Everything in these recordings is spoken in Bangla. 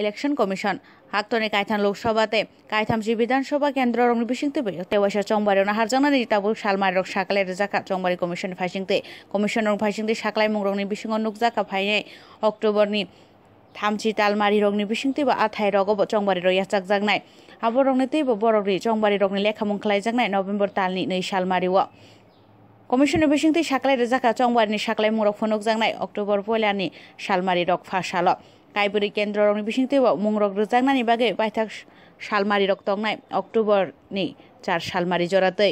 ઇલેક્શન કમિશન હાક્તોને કાયથાન લોકસભાતે કાયથામજી વિધાનસભા કેન્દ્ર રંગ બિશિંગતે બેયો તે વર્ષ ચોમવારે ના હારજાના નીતા બુક શાલમાર રક શાકલે રજાકા ચોમવારે કમિશન ફાઇશિંગતે કમિશન રંગ ફાઇશિંગતે શાકલાય મુંગ રંગની બિશિંગ અનુક જાકા ફાઈને અક્ટોબરની থামচি তালমারি রগনি বিশিংতে বা আথাই রগ চংবারি রয়া চাকজাকনাই আবার রগনিতে বরগরি চংবারি রগনি লেখা মুখলাই জাকনাই নভেম্বর তালনি নৈ সালমারি ও কমিশনের বিশিংতে সাকলাই রেজাকা চংবারিনি সাকলাই মুরগ ফনক জাকনাই অক্টোবর পয়লানি সালমারি রগ ফাঁসাল काइबरी केन्द्र रंनि बिसिंते मुंग्रग रोजांनानि बागै बायथाक सालमारि অক্টোবর নি চার सालमारि জরাতে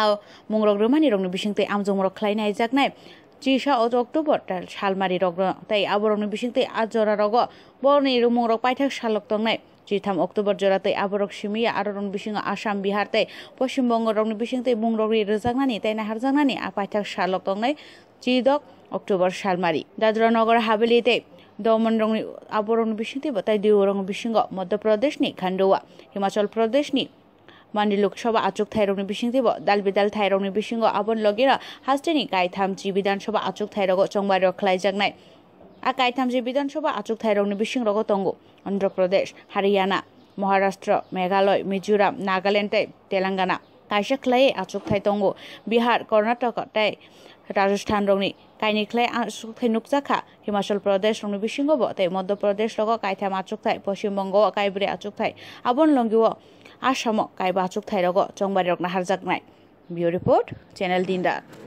আও মুंग्রগ রোমানি রংনি আমজং আমজমরক ख्लायनाय जागनाय চিসা অজ অক্টোবর তার শালমারি রগ্ন তাই আবরণের বিশেষতে আজ জরা রগ বরণে রুমরক পাইথাক শালক তংনায় চিথাম অক্টোবর জরাতে আবরক সিমিয়া আর রং বিশিং আসাম বিহার তাই পশ্চিমবঙ্গ রং বিশিংতে মুংরগরি রোজাংনানি তাই নাহারজাংনানি আপাইথাক শালক তংনায় চিদক অক্টোবর শালমারি দাদরা নগর হাবেলিতে दमन रङनि आबरङ बिसिंथि बताइ दिउ रङ बिसिंग मध्य प्रदेशनि खान्डौआ हिमाचल प्रदेशनि मानि लोकसभा आचुक थाइरंनि बिसिं थेब दाल बिदाल थाइरंनि बिसिंग आबन लगेर हास्टेनि गायथामजि विधानसभा आचुक थाइरग चंबारियाव ख्लाइजागनाय आ गायथामजि विधानसभा आचुक थाइरंनि बिसिं रग तंगु अन्ध्र प्रदेश हारियाना মহারাষ্ট্র মেঘালয় মিজোরাম নাগাল্যান্ড তেলেঙ্গানা কাইসা খ্লাই আচুক থাই তঙ্গ বিহার কর্ণাটক তাই राजस्थान रंगनि काइनिख्लाय आसुकथाय नुकजाखा हिमाचल प्रदेश रंनि बिसिंगबो तै मध्य प्रदेश रग काइथाम आचुकथाय पश्चिम बंग काइब्रे आचुकथाय आबन लंगिव आसाम काइबा आचुकथाय रग चंबारि रग नाहारजाकनाय बियो रिपोर्ट चैनल दिनदार